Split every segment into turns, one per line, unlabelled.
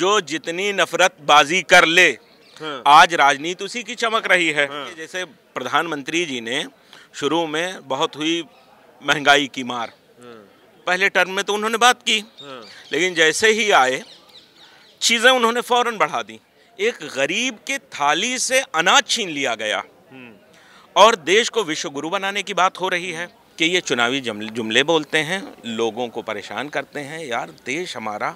जो जितनी नफरत बाजी कर ले हाँ। आज राजनीति उसी की चमक रही है हाँ। जैसे प्रधानमंत्री जी ने शुरू में बहुत हुई महंगाई की मार हाँ। पहले टर्म में तो उन्होंने बात की लेकिन जैसे ही आए चीज़ें उन्होंने फौरन बढ़ा दी एक गरीब के थाली से अनाज छीन लिया गया हम्म। और देश को विश्व गुरु बनाने की बात हो रही है कि ये चुनावी जुमले बोलते हैं लोगों को परेशान करते हैं यार देश हमारा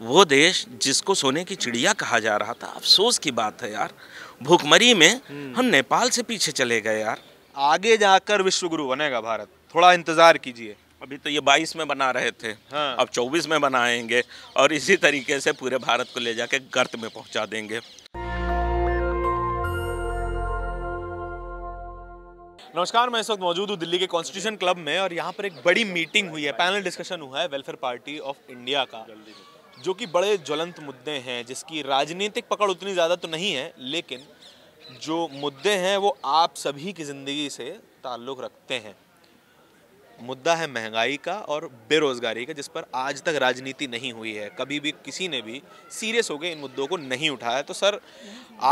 वो देश जिसको सोने की चिड़िया कहा जा रहा था अफसोस की बात है यार भूखमरी में हम्म। हम नेपाल से पीछे चले गए यार आगे जाकर विश्व गुरु बनेगा भारत थोड़ा इंतजार कीजिए अभी तो ये 22 में बना रहे थे हाँ। अब 24 में बनाएंगे और इसी तरीके से पूरे भारत को ले जाके गर्त में पहुंचा देंगे
नमस्कार मैं इस वक्त मौजूद हूँ दिल्ली के कॉन्स्टिट्यूशन क्लब में और यहाँ पर एक बड़ी मीटिंग हुई है पैनल डिस्कशन हुआ है वेलफेयर पार्टी ऑफ इंडिया का जो कि बड़े ज्वलंत मुद्दे हैं जिसकी राजनीतिक पकड़ उतनी ज़्यादा तो नहीं है लेकिन जो मुद्दे हैं वो आप सभी की ज़िंदगी से ताल्लुक़ रखते हैं मुद्दा है महंगाई का और बेरोज़गारी का जिस पर आज तक राजनीति नहीं हुई है कभी भी किसी ने भी सीरियस हो गए इन मुद्दों को नहीं उठाया तो सर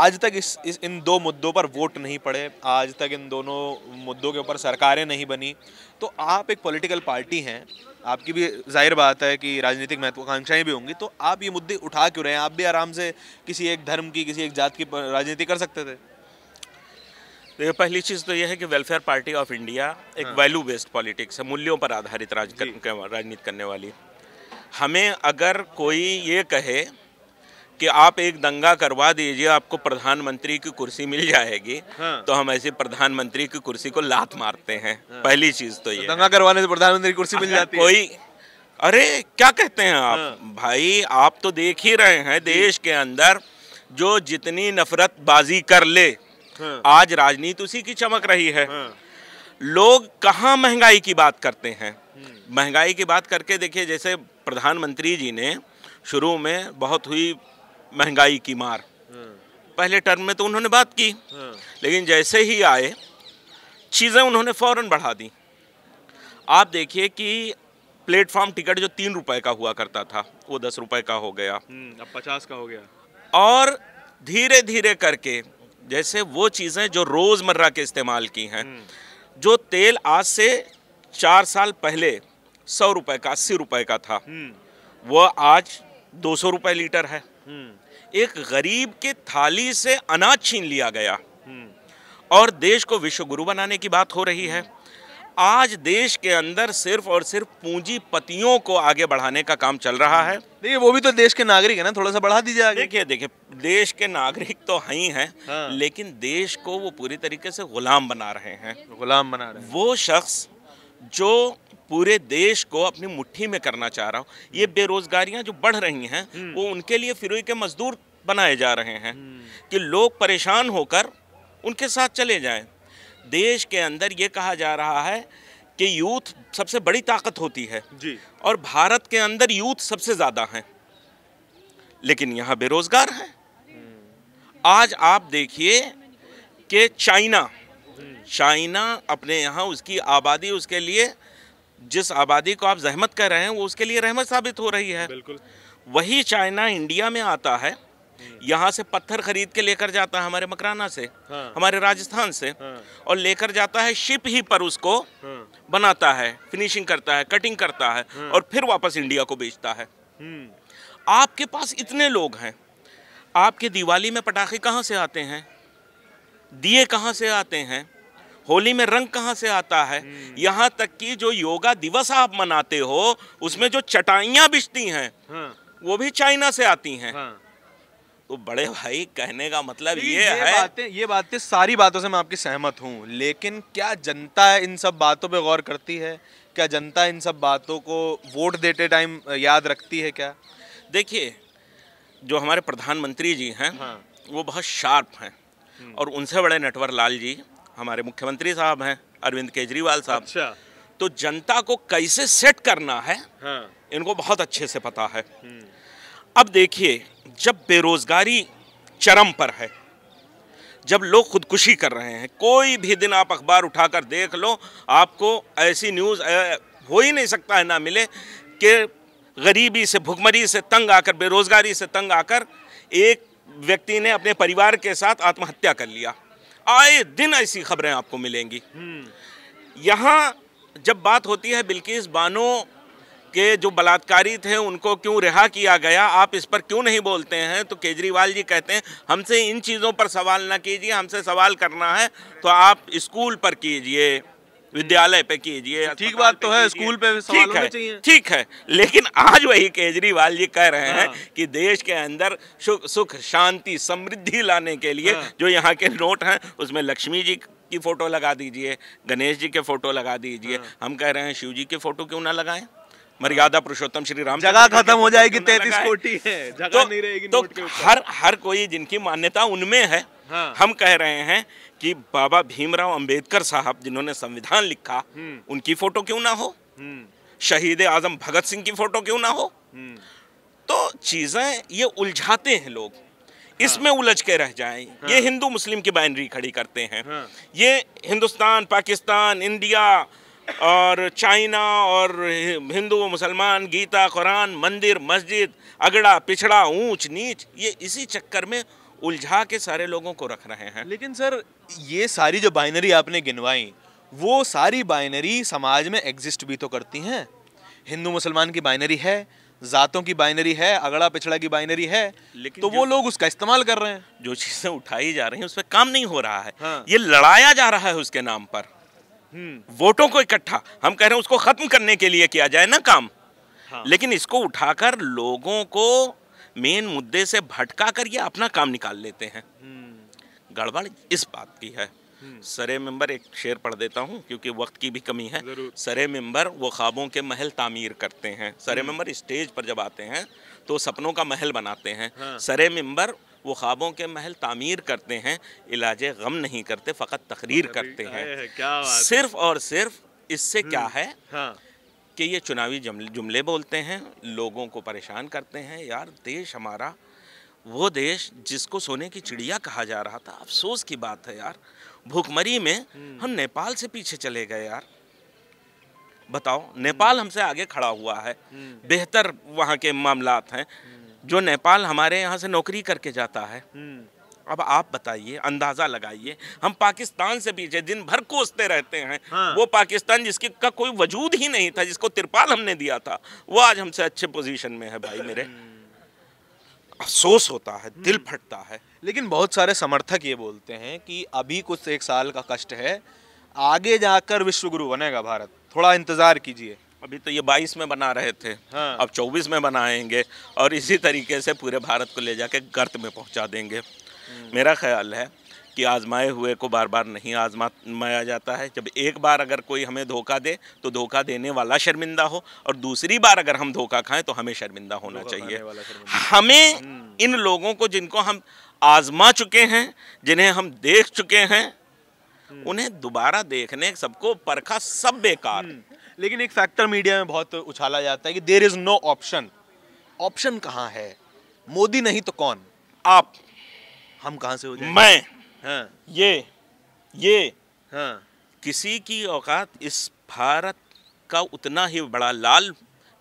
आज तक इस, इस इन दो मुद्दों पर वोट नहीं पड़े आज तक इन दोनों मुद्दों के ऊपर सरकारें नहीं बनी तो आप एक पॉलिटिकल पार्टी हैं आपकी भी जाहिर बात है कि राजनीतिक महत्वाकांक्षाएं भी होंगी तो आप ये मुद्दे उठा
क्यों रहे हैं आप भी आराम से किसी एक धर्म की किसी एक जात की राजनीति कर सकते थे देखिए पहली चीज़ तो यह है कि वेलफेयर पार्टी ऑफ इंडिया एक हाँ। वैल्यू बेस्ड पॉलिटिक्स है मूल्यों पर आधारित राजनीति करने वाली हमें अगर कोई ये कहे कि आप एक दंगा करवा दीजिए आपको प्रधानमंत्री की कुर्सी मिल जाएगी हाँ। तो हम ऐसे प्रधानमंत्री की कुर्सी को लात मारते हैं हाँ। पहली चीज तो ये तो दंगा
करवाने से प्रधानमंत्री
कुर्सी मिल जाती है कोई अरे क्या कहते हैं आप हाँ। भाई आप तो देख ही रहे हैं देश के अंदर जो जितनी नफरत बाजी कर ले हाँ। आज राजनीति उसी की चमक रही है हाँ। लोग कहाँ महंगाई की बात करते हैं हम्म। महंगाई की बात करके देखिए जैसे प्रधानमंत्री जी ने शुरू में बहुत हुई महंगाई की मार पहले टर्म में तो उन्होंने बात की लेकिन जैसे ही आए चीज़ें उन्होंने फौरन बढ़ा दी आप देखिए कि प्लेटफॉर्म टिकट जो तीन रुपए का हुआ करता था वो दस रुपए का हो गया हम्म,
अब पचास का हो गया
और धीरे धीरे करके जैसे वो चीज़ें जो रोज़मर्रा के इस्तेमाल की हैं हम्म। जो तेल आज से चार साल पहले सौ रुपए का अस्सी रुपए का था हम्म। वो आज दो सौ रुपये लीटर है एक गरीब के थाली से अनाज छीन लिया गया और देश को विश्व गुरु बनाने की बात हो रही है आज देश के अंदर सिर्फ और सिर्फ पूंजीपतियों को आगे बढ़ाने का काम चल रहा है देखिए वो भी तो देश के नागरिक है ना थोड़ा सा बढ़ा दीजिए आगे देखिए देखिए देश के नागरिक तो है ही है हाँ। लेकिन देश को वो पूरी तरीके से गुलाम बना रहे हैं गुलाम बना रहे हैं वो शख्स जो पूरे देश को अपनी मुट्ठी में करना चाह रहा हूँ ये हम्म। बेरोजगारियाँ जो बढ़ रही हैं हम्म। वो उनके लिए फिरोई के मजदूर बनाए जा रहे हैं हम्म। कि लोग परेशान होकर उनके साथ चले जाएं देश के अंदर ये कहा जा रहा है कि यूथ सबसे बड़ी ताकत होती है जी और भारत के अंदर यूथ सबसे ज़्यादा हैं लेकिन यहाँ बेरोज़गार हैं आज आप देखिए कि चाइना चाइना अपने यहाँ उसकी आबादी उसके लिए जिस आबादी को आप जहमत कर रहे हैं वो उसके लिए रहमत साबित हो रही है बिल्कुल वही चाइना इंडिया में आता है यहाँ से पत्थर खरीद के लेकर जाता है हमारे मकराना से हाँ। हमारे राजस्थान से हाँ। और लेकर जाता है शिप ही पर उसको हाँ। बनाता है फिनिशिंग करता है कटिंग करता है हाँ। और फिर वापस इंडिया को बेचता है हम्म। आपके पास इतने लोग हैं आपके दिवाली में पटाखे कहाँ से आते हैं दिए कहाँ से आते हैं होली में रंग कहाँ से आता है हम्म। यहाँ तक कि जो योगा दिवस आप मनाते हो उसमें जो चटाइयाँ बिछती हैं हाँ। वो भी चाइना से आती हैं हाँ। तो बड़े भाई कहने का मतलब ये, ये है बातें
ये बातें सारी बातों से मैं आपकी सहमत हूँ लेकिन क्या जनता इन सब बातों पे गौर करती है क्या जनता
इन सब बातों को वोट देते टाइम याद रखती है क्या देखिए जो हमारे प्रधानमंत्री जी हैं हाँ। वो बहुत शार्प हैं हम्म। और उनसे बड़े नटवर लाल जी हमारे मुख्यमंत्री साहब हैं अरविंद केजरीवाल साहब अच्छा। तो जनता को कैसे सेट करना है हाँ। इनको बहुत अच्छे से पता है हम्म। अब देखिए जब बेरोजगारी चरम पर है जब लोग खुदकुशी कर रहे हैं कोई भी दिन आप अखबार उठाकर देख लो आपको ऐसी न्यूज़ हो ही नहीं सकता है ना मिले कि गरीबी से भुखमरी से तंग आकर बेरोजगारी से तंग आकर एक व्यक्ति ने अपने परिवार के साथ आत्महत्या कर लिया आए दिन ऐसी खबरें आपको मिलेंगी हम्म। यहाँ जब बात होती है बिल्किस बानो के जो बलात्कारी थे उनको क्यों रिहा किया गया आप इस पर क्यों नहीं बोलते हैं तो केजरीवाल जी कहते हैं हमसे इन चीज़ों पर सवाल ना कीजिए हमसे सवाल करना है तो आप स्कूल पर कीजिए विद्यालय पे कीजिए ठीक बात तो है स्कूल पे भी सवाल ठीक है लेकिन आज वही केजरीवाल जी कह रहे हैं हाँ। कि देश के अंदर सुख शांति समृद्धि लाने के लिए हाँ। जो यहाँ के नोट हैं उसमें लक्ष्मी जी की फोटो लगा दीजिए गणेश जी के फोटो लगा दीजिए हाँ। हम कह रहे हैं शिव जी के फोटो क्यों ना लगाएं मर्यादा पुरुषोत्तम श्री राम जगह खत्म हो जाएगी तैतीस कोटी है जगह तो, नहीं रहेगी तो हर हर कोई जिनकी मान्यता उनमें है हाँ। हम कह रहे हैं कि बाबा भीमराव अंबेडकर साहब जिन्होंने संविधान लिखा हम्म। उनकी फोटो क्यों ना हो हम्म। शहीद आजम भगत सिंह की फोटो क्यों ना हो हम्म। तो चीज़ें ये उलझाते हैं लोग हाँ। इसमें उलझ के रह जाएं हाँ। ये हिंदू मुस्लिम की बाइनरी खड़ी करते हैं हाँ। ये हिंदुस्तान पाकिस्तान इंडिया और चाइना और हिंदू मुसलमान गीता कुरान मंदिर मस्जिद अगड़ा पिछड़ा ऊंच नीच ये इसी चक्कर में उलझा के सारे लोगों को रख रहे हैं लेकिन सर
ये सारी जो बाइनरी आपने गिनवाई वो सारी बाइनरी समाज में एग्जिस्ट भी तो करती हैं हिंदू मुसलमान की बाइनरी है जातों की बाइनरी है अगड़ा पिछड़ा की बाइनरी है
लेकिन तो वो लोग उसका इस्तेमाल कर रहे हैं जो चीज़ें उठाई जा रही हैं उस पर काम नहीं हो रहा है हाँ। ये लड़ाया जा रहा है उसके नाम पर हम्म। वोटों को इकट्ठा हम कह रहे हैं उसको खत्म करने के लिए किया जाए ना काम हाँ। लेकिन इसको उठाकर लोगों को मेन मुद्दे से भटका कर ये अपना काम निकाल लेते हैं हम्म। गड़बड़ इस बात की है हम्म। सरे मेंबर एक शेर पढ़ देता हूँ क्योंकि वक्त की भी कमी है सरे मेंबर वो ख्वाबों के महल तामीर करते हैं सरे हम्म। मेंबर स्टेज पर जब आते हैं तो सपनों का महल बनाते हैं हाँ। सरे मेंबर वो ख्वाबों के महल तामीर करते हैं इलाज गम नहीं करते फ़कत तकरीर करते हैं सिर्फ और सिर्फ इससे क्या है हाँ। कि ये चुनावी जुमले बोलते हैं लोगों को परेशान करते हैं यार देश हमारा वो देश जिसको सोने की चिड़िया कहा जा रहा था अफसोस की बात है यार भूखमरी में हम्म। हम नेपाल से पीछे चले गए यार बताओ नेपाल हम्म। हमसे आगे खड़ा हुआ है हम्म। बेहतर वहाँ के मामला हैं जो नेपाल हमारे यहाँ से नौकरी करके जाता है अब आप बताइए अंदाजा लगाइए हम पाकिस्तान से भी दिन भर कोसते रहते हैं हाँ। वो पाकिस्तान जिसकी का कोई वजूद ही नहीं था जिसको तिरपाल हमने दिया था वो आज हमसे अच्छे पोजीशन में है भाई मेरे अफसोस होता है दिल हम्म। फटता है लेकिन बहुत सारे समर्थक ये बोलते हैं कि अभी कुछ एक साल का कष्ट है आगे जाकर विश्वगुरु बनेगा भारत थोड़ा इंतजार कीजिए अभी तो ये 22 में बना रहे थे हाँ। अब 24 में बनाएंगे और इसी तरीके से पूरे भारत को ले जाके गर्त में पहुंचा देंगे मेरा ख्याल है कि आजमाए हुए को बार बार नहीं आजमाया जाता है जब एक बार अगर कोई हमें धोखा दे तो धोखा देने वाला शर्मिंदा हो और दूसरी बार अगर हम धोखा खाएं तो हमें शर्मिंदा होना चाहिए हमें हम्म। इन लोगों को जिनको हम आजमा चुके हैं जिन्हें हम देख चुके हैं हम्म। उन्हें दोबारा देखने सबको परखा सब बेकार हम्म। लेकिन एक फैक्टर
मीडिया में बहुत उछाला जाता है कि there is no option option कहाँ है मोदी
नहीं तो कौन आप हम कहाँ से हो जाए मैं हाँ ये ये हाँ किसी की औकात इस भारत का उतना ही बड़ा लाल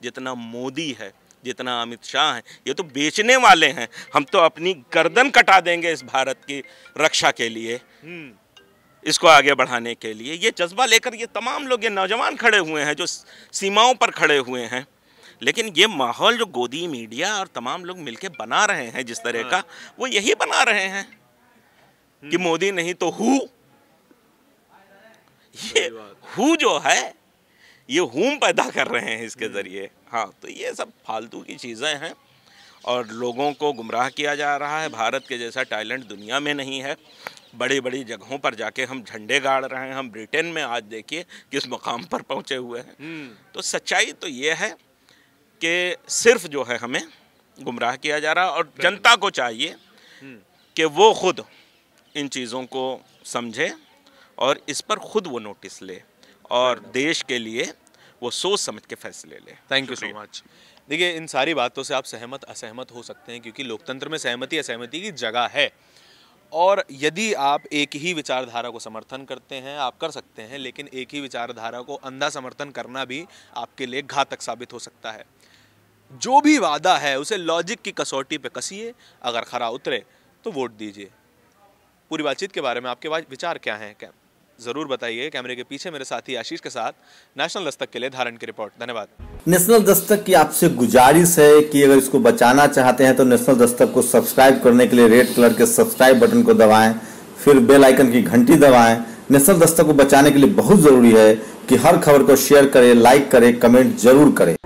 जितना मोदी है जितना अमित शाह है ये तो बेचने वाले हैं हम तो अपनी गर्दन कटा देंगे इस भारत की रक्षा के लिए हम्म। इसको आगे बढ़ाने के लिए ये जज्बा लेकर ये तमाम लोग ये नौजवान खड़े हुए हैं जो सीमाओं पर खड़े हुए हैं लेकिन ये माहौल जो गोदी मीडिया और तमाम लोग मिलके बना रहे हैं जिस तरह का हाँ। वो यही बना रहे हैं कि हम्म। मोदी नहीं तो हु ये हु जो है ये हुम पैदा कर रहे हैं इसके हम्म। ज़रिए हाँ तो ये सब फालतू की चीज़ें हैं और लोगों को गुमराह किया जा रहा है भारत के जैसा टैलेंट दुनिया में नहीं है बड़ी बड़ी जगहों पर जाके हम झंडे गाड़ रहे हैं हम ब्रिटेन में आज देखिए किस मुकाम पर पहुंचे हुए हैं हम्म। तो सच्चाई तो ये है कि सिर्फ जो है हमें गुमराह किया जा रहा और जनता को चाहिए हम्म। कि वो खुद इन चीज़ों को समझे और इस पर खुद वो नोटिस ले और देश के लिए वो सोच समझ के फैसले ले थैंक यू सो मच देखिए इन सारी बातों से आप सहमत असहमत हो सकते हैं क्योंकि
लोकतंत्र में सहमति असहमति की जगह है और यदि आप एक ही विचारधारा को समर्थन करते हैं आप कर सकते हैं लेकिन एक ही विचारधारा को अंधा समर्थन करना भी आपके लिए घातक साबित हो सकता है जो भी वादा है उसे लॉजिक की कसौटी पे कसिए अगर खरा उतरे तो वोट दीजिए पूरी बातचीत के बारे में आपके विचार क्या हैं क्या जरूर बताइए कैमरे के पीछे मेरे साथी आशीष के साथ नेशनल दस्तक के लिए धारण की रिपोर्ट धन्यवाद नेशनल दस्तक की आपसे गुजारिश है कि अगर इसको बचाना चाहते हैं तो नेशनल दस्तक को सब्सक्राइब करने के लिए रेड कलर के सब्सक्राइब बटन को दबाएं फिर बेल आइकन की घंटी दबाएं नेशनल दस्तक को बचाने के लिए बहुत जरूरी है कि हर खबर को शेयर करें लाइक करें कमेंट जरूर करें